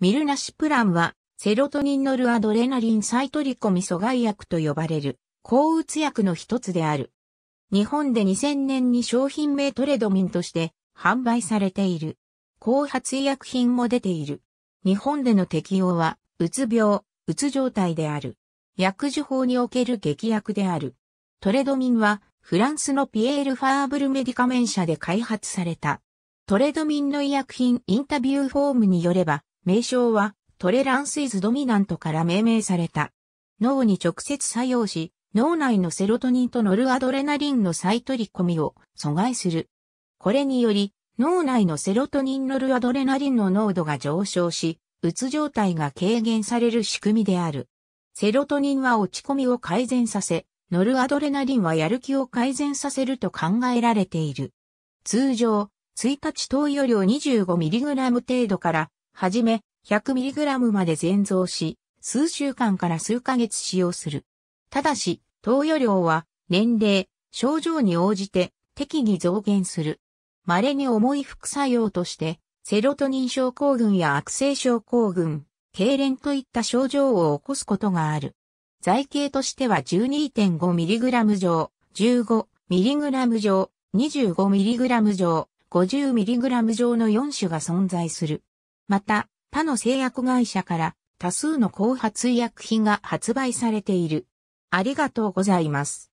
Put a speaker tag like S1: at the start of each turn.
S1: ミ
S2: ルナシプランは、セロトニンノルアドレナリン再取り込み阻害薬と呼ばれる、抗うつ薬の一つである。日本で2000年に商品名トレドミンとして販売されている。抗発医薬品も出ている。日本での適用は、うつ病、うつ状態である。薬事法における劇薬である。トレドミンは、フランスのピエール・ファーブルメディカメン社で開発された。トレドミンの医薬品インタビューフォームによれば、名称はトレランスイズドミナントから命名された。脳に直接作用し、脳内のセロトニンとノルアドレナリンの再取り込みを阻害する。これにより、脳内のセロトニンノルアドレナリンの濃度が上昇し、うつ状態が軽減される仕組みである。セロトニンは落ち込みを改善させ、ノルアドレナリンはやる気を改善させると考えられている。通常、1日投与量 25mg 程度から、はじめ 100mg まで全増し、数週間から数ヶ月使用する。ただし、投与量は年齢、症状に応じて適宜増減する。稀に重い副作用として、セロトニン症候群や悪性症候群、痙攣といった症状を起こすことがある。在型としては 12.5mg 上、15mg 上、25mg 上、50mg 上の4種が存在する。また、他の製薬会社から多数の後発医薬品が発売されている。ありが
S1: とうございます。